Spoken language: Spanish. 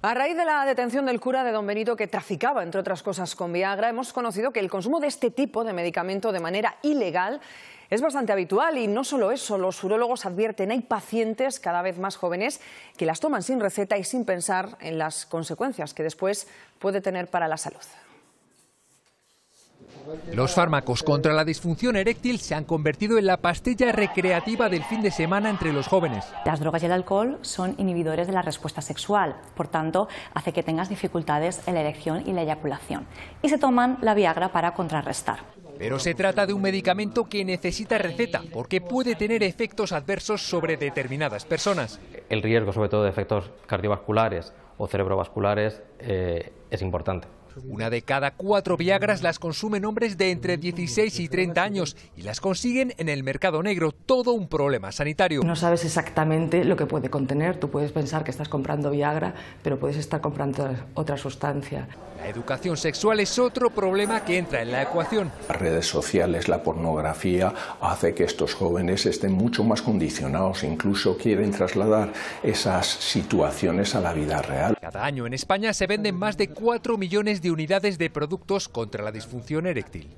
A raíz de la detención del cura de Don Benito, que traficaba, entre otras cosas, con Viagra, hemos conocido que el consumo de este tipo de medicamento de manera ilegal es bastante habitual y no solo eso, los urólogos advierten, hay pacientes cada vez más jóvenes que las toman sin receta y sin pensar en las consecuencias que después puede tener para la salud. Los fármacos contra la disfunción eréctil se han convertido en la pastilla recreativa del fin de semana entre los jóvenes. Las drogas y el alcohol son inhibidores de la respuesta sexual, por tanto, hace que tengas dificultades en la erección y la eyaculación. Y se toman la Viagra para contrarrestar. Pero se trata de un medicamento que necesita receta, porque puede tener efectos adversos sobre determinadas personas. El riesgo, sobre todo, de efectos cardiovasculares o cerebrovasculares eh, es importante. Una de cada cuatro Viagras las consumen hombres de entre 16 y 30 años y las consiguen en el mercado negro, todo un problema sanitario. No sabes exactamente lo que puede contener, tú puedes pensar que estás comprando Viagra, pero puedes estar comprando otra sustancia. La educación sexual es otro problema que entra en la ecuación. Las redes sociales, la pornografía hace que estos jóvenes estén mucho más condicionados, incluso quieren trasladar esas situaciones a la vida real. Cada año en España se venden más de 4 millones de unidades de productos contra la disfunción eréctil.